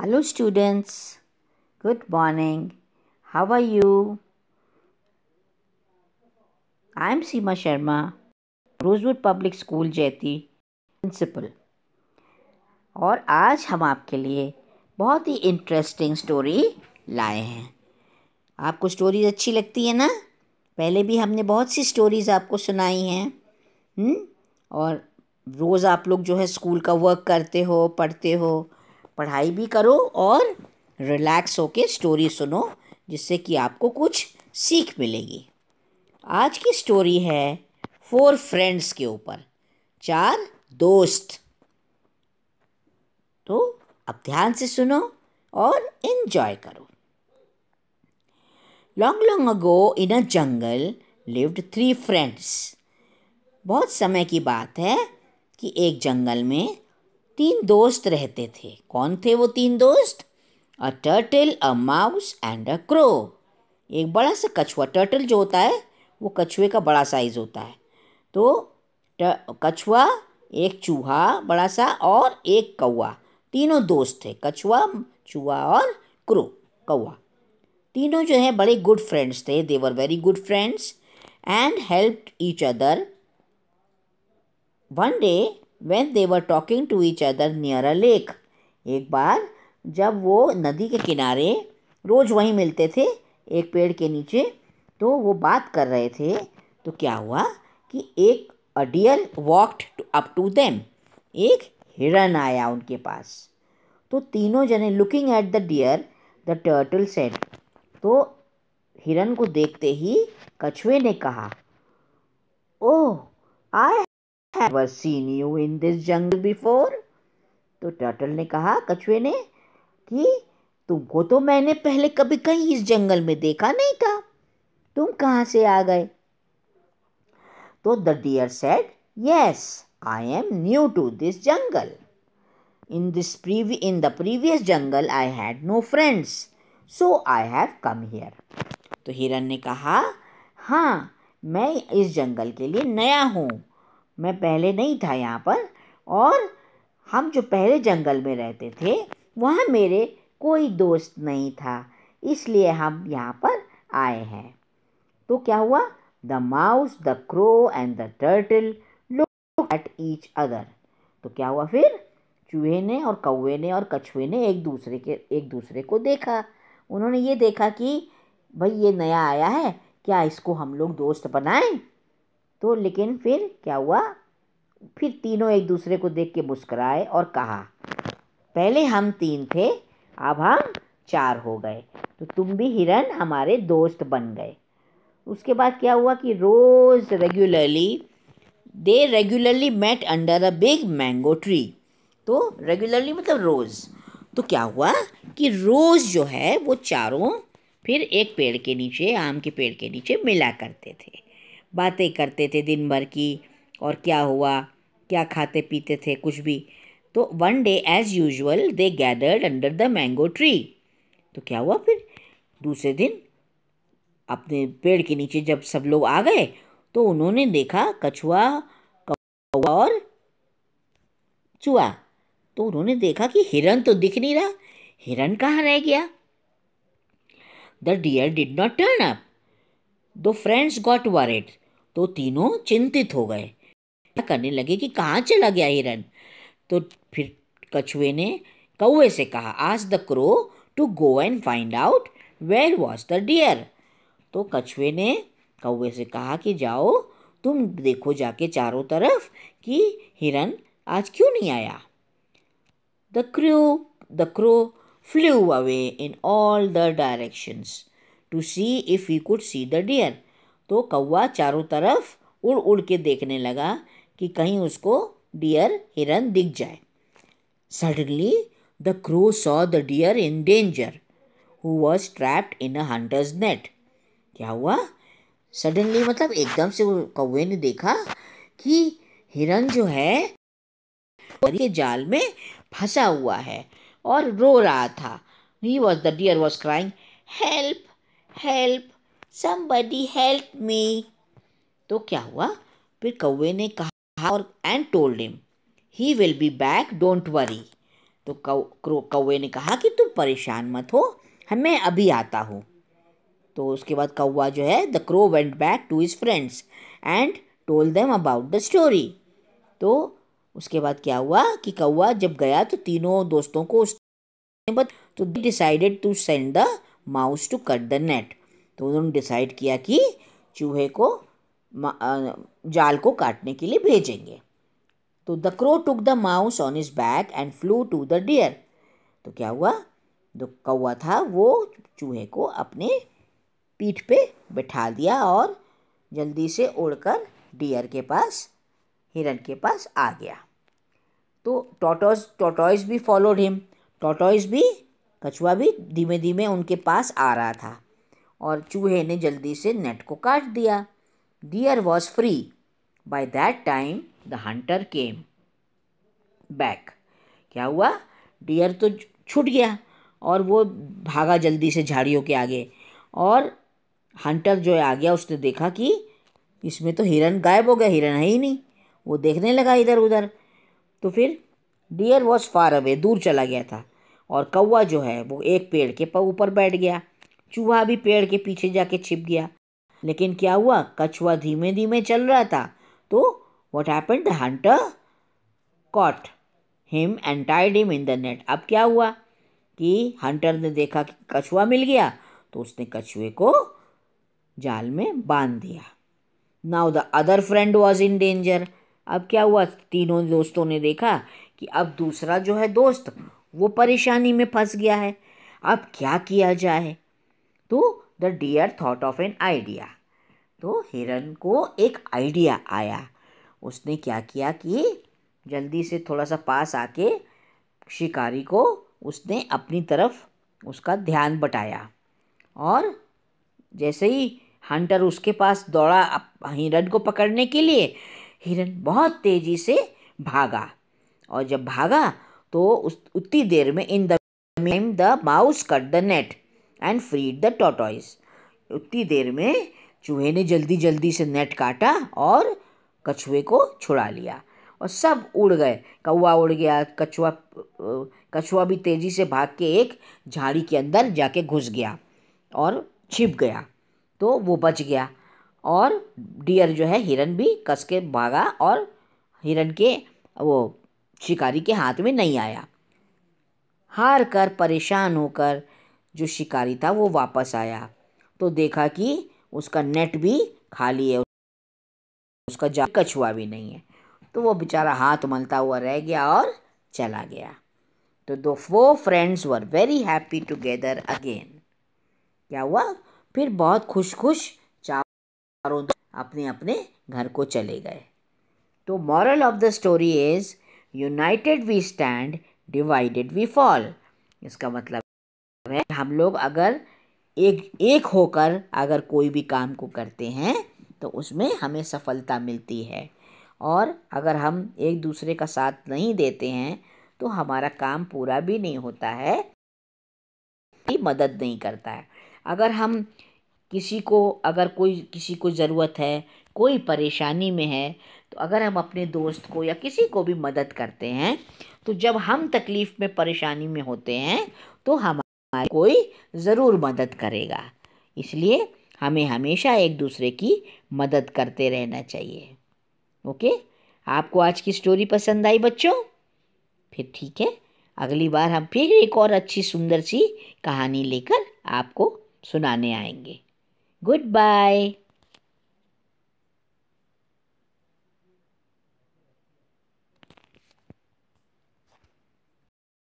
Hello students, good morning. How are you? I am Seema Sharma, Rosewood Public School जैती principal और आज हम आपके लिए बहुत ही इंटरेस्टिंग स्टोरी लाए हैं आपको स्टोरीज अच्छी लगती है ना पहले भी हमने बहुत सी स्टोरीज़ आपको सुनाई हैं हम्म? और रोज़ आप लोग जो है स्कूल का वर्क करते हो पढ़ते हो पढ़ाई भी करो और रिलैक्स होके स्टोरी सुनो जिससे कि आपको कुछ सीख मिलेगी आज की स्टोरी है फोर फ्रेंड्स के ऊपर चार दोस्त तो अब ध्यान से सुनो और इन्जॉय करो long long ago in a jungle lived three friends बहुत समय की बात है कि एक जंगल में तीन दोस्त रहते थे कौन थे वो तीन दोस्त a turtle a mouse and a crow एक बड़ा सा कछुआ टर्टल जो होता है वो कछुए का बड़ा साइज़ होता है तो कछुआ एक चूहा बड़ा सा और एक कौआ तीनों दोस्त थे कछुआ चूहा और क्रो कौआ तीनों जो है बड़े गुड फ्रेंड्स थे they were very good friends and help each other one day when they were talking to each other near a lake एक बार जब वो नदी के किनारे रोज़ वहीं मिलते थे एक पेड़ के नीचे तो वो बात कर रहे थे तो क्या हुआ कि एक a deer walked up to them एक हिरन आया उनके पास तो तीनों जने looking at the deer the turtle said तो हिरन को देखते ही कछुए ने कहा ओह आई हैवर seen you in this jungle before तो टर्टल ने कहा कछुए ने कि तुमको तो मैंने पहले कभी कहीं इस जंगल में देखा नहीं था तुम कहाँ से आ गए तो the deer said yes I am new to this jungle in this previ in the previous jungle I had no friends so I have come here तो हिरन ने कहा हाँ मैं इस जंगल के लिए नया हूँ मैं पहले नहीं था यहाँ पर और हम जो पहले जंगल में रहते थे वहाँ मेरे कोई दोस्त नहीं था इसलिए हम यहाँ पर आए हैं तो क्या हुआ the mouse the crow and the turtle look at each other तो क्या हुआ फिर चूहे ने और कौवे ने और कछुए ने एक दूसरे के एक दूसरे को देखा उन्होंने ये देखा कि भाई ये नया आया है क्या इसको हम लोग दोस्त बनाएं तो लेकिन फिर क्या हुआ फिर तीनों एक दूसरे को देख के मुस्कराए और कहा पहले हम तीन थे अब हम चार हो गए तो तुम भी हिरन हमारे दोस्त बन गए उसके बाद क्या हुआ कि रोज़ regularly they regularly met under a big mango tree तो रेगुलरली मतलब रोज़ तो क्या हुआ कि रोज़ जो है वो चारों फिर एक पेड़ के नीचे आम के पेड़ के नीचे मिला करते थे बातें करते थे दिन भर की और क्या हुआ क्या खाते पीते थे कुछ भी तो one day as usual they gathered under the mango tree तो क्या हुआ फिर दूसरे दिन अपने पेड़ के नीचे जब सब लोग आ गए तो उन्होंने देखा कछुआ कौआ और चूहा तो उन्होंने देखा कि हिरन तो दिख नहीं रहा हिरन कहाँ रह गया the deer did not turn up दो फ्रेंड्स गॉट वरिड तो तीनों चिंतित हो गए करने लगे कि कहाँ चला गया हिरन तो फिर कछुए ने कौए से कहा आज the crow to go and find out where was the deer तो कछुए ने कौए से कहा कि जाओ तुम देखो जाके चारों तरफ कि हिरन आज क्यों नहीं आया the crew the crow flew away in all the directions to see if you could see the deer तो कौवा चारों तरफ उड़ उड़ के देखने लगा कि कहीं उसको डियर हिरन दिख जाए suddenly the crow saw the deer in danger who was trapped in a hunter's net क्या हुआ सडनली मतलब एकदम से कौवे ने देखा कि हिरन जो है ये जाल में फंसा हुआ है और रो रहा था he was the deer was crying help help somebody help me तो क्या हुआ फिर कौवे ने कहा और and told him he will be back don't worry तो कौवे ने कहा कि तुम परेशान मत हो हाँ, मैं अभी आता हूँ तो उसके बाद कौवा जो है the crow went back to his friends and told them about the story तो उसके बाद क्या हुआ कि कौवा जब गया तो तीनों दोस्तों को उस तो decided to send the mouse to cut the net तो उन्होंने डिसाइड किया कि चूहे को जाल को काटने के लिए भेजेंगे तो the crow took the mouse on his back and flew to the deer तो क्या हुआ जो कौआ था वो चूहे को अपने पीठ पे बैठा दिया और जल्दी से उड़कर डियर के पास हिरन के पास आ गया तो टोटोज टोटोइज भी फॉलोड हिम टोटोइज भी कछुआ भी धीमे धीमे उनके पास आ रहा था और चूहे ने जल्दी से नेट को काट दिया deer was free by that time the hunter came back क्या हुआ डियर तो छूट गया और वो भागा जल्दी से झाड़ियों के आगे और हंटर जो आ गया उसने देखा कि इसमें तो हिरन गायब हो गया हिरन है ही नहीं वो देखने लगा इधर उधर तो फिर डियर वॉज फार अवे दूर चला गया था और कौवा जो है वो एक पेड़ के ऊपर बैठ गया चूहा भी पेड़ के पीछे जाके छिप गया लेकिन क्या हुआ कछुआ धीमे धीमे चल रहा था तो what happen the hunter caught him and tied him in the net अब क्या हुआ कि हंटर ने देखा कि कछुआ मिल गया तो उसने कछुए को जाल में बांध दिया now the other friend was in danger अब क्या हुआ तीनों दोस्तों ने देखा कि अब दूसरा जो है दोस्त वो परेशानी में फंस गया है अब क्या किया जाए तो the deer thought of an idea तो हिरन को एक आइडिया आया उसने क्या किया कि जल्दी से थोड़ा सा पास आके शिकारी को उसने अपनी तरफ उसका ध्यान बटाया और जैसे ही हंटर उसके पास दौड़ा हिरन को पकड़ने के लिए हिरन बहुत तेज़ी से भागा और जब भागा तो उस उतनी देर में in the the mouse cut the net and freed the tortoise उतनी देर में चूहे ने जल्दी जल्दी से नेट काटा और कछुए को छुड़ा लिया और सब उड़ गए कौवा उड़ गया कछुआ कछुआ भी तेज़ी से भाग के एक झाड़ी के अंदर जाके घुस गया और छिप गया तो वो बच गया और डियर जो है हिरन भी कस के भागा और हिरन के वो शिकारी के हाथ में नहीं आया हार कर परेशान होकर जो शिकारी था वो वापस आया तो देखा कि उसका नेट भी खाली है उसका जा कछुआ भी नहीं है तो वो बेचारा हाथ मलता हुआ रह गया और चला गया तो दो वो friends were very happy together again क्या हुआ फिर बहुत खुश खुश चारों अपने अपने घर को चले गए तो moral of the story is united we stand divided we fall इसका मतलब हम लोग अगर एक एक होकर अगर कोई भी काम को करते हैं तो उसमें हमें सफलता मिलती है और अगर हम एक दूसरे का साथ नहीं देते हैं तो हमारा काम पूरा भी नहीं होता है मदद नहीं करता है अगर हम किसी को अगर कोई किसी को ज़रूरत है कोई परेशानी में है तो अगर हम अपने दोस्त को या किसी को भी मदद करते हैं तो जब हम तकलीफ़ में परेशानी में होते हैं तो हम हमारी कोई ज़रूर मदद करेगा इसलिए हमें हमेशा एक दूसरे की मदद करते रहना चाहिए ओके आपको आज की स्टोरी पसंद आई बच्चों फिर ठीक है अगली बार हम फिर एक और अच्छी सुंदर सी कहानी लेकर आपको सुनाने आएंगे गुड बाय